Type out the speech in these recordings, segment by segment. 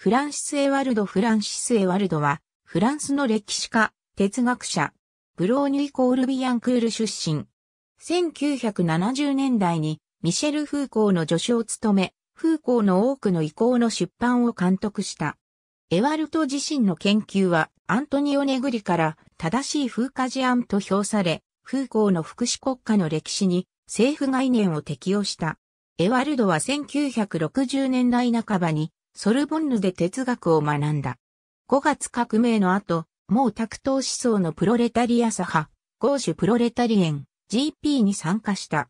フランシス・エワルド・フランシス・エワルドは、フランスの歴史家、哲学者、ブローニュイ・コールビアンクール出身。1970年代に、ミシェル・フーコーの助手を務め、フーコーの多くの遺構の出版を監督した。エワルト自身の研究は、アントニオ・ネグリから、正しい風化事案と評され、フーコーの福祉国家の歴史に、政府概念を適用した。エワルドは1960年代半ばに、ソルボンヌで哲学を学んだ。5月革命の後、毛沢東思想のプロレタリア左派、公主プロレタリエン、GP に参加した。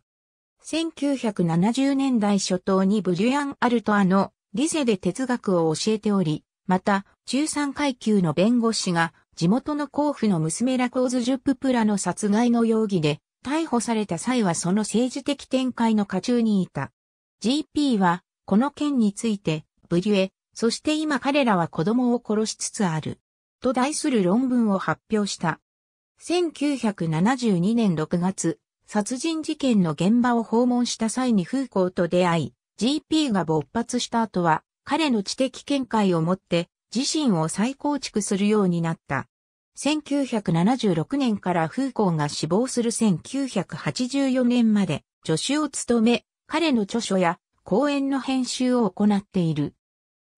1970年代初頭にブリュアン・アルトアのリセで哲学を教えており、また、中産階級の弁護士が、地元の甲府の娘ラコーズ・ジュッププラの殺害の容疑で、逮捕された際はその政治的展開の下中にいた。GP は、この件について、ブリュエ、そして今彼らは子供を殺しつつある。と題する論文を発表した。1972年6月、殺人事件の現場を訪問した際にフーコーと出会い、GP が勃発した後は、彼の知的見解をもって、自身を再構築するようになった。1976年からフーコーが死亡する1984年まで、助手を務め、彼の著書や講演の編集を行っている。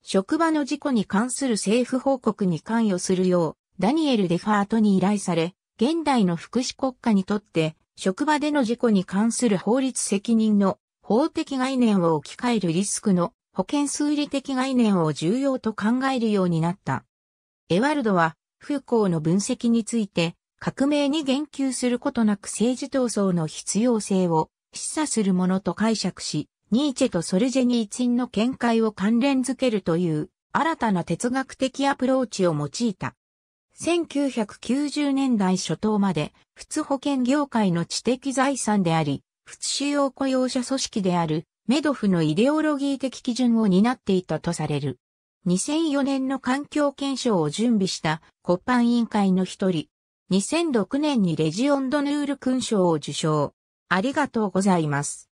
職場の事故に関する政府報告に関与するよう、ダニエル・デファートに依頼され、現代の福祉国家にとって、職場での事故に関する法律責任の法的概念を置き換えるリスクの保険数理的概念を重要と考えるようになった。エワルドは、フーコーの分析について、革命に言及することなく政治闘争の必要性を示唆するものと解釈し、ニーチェとソルジェニーチンの見解を関連づけるという新たな哲学的アプローチを用いた。1990年代初頭まで、仏保険業界の知的財産であり、仏使用雇用者組織である、メドフのイデオロギー的基準を担っていたとされる。2004年の環境検証を準備した国販委員会の一人。2006年にレジオンドヌール勲章を受賞。ありがとうございます。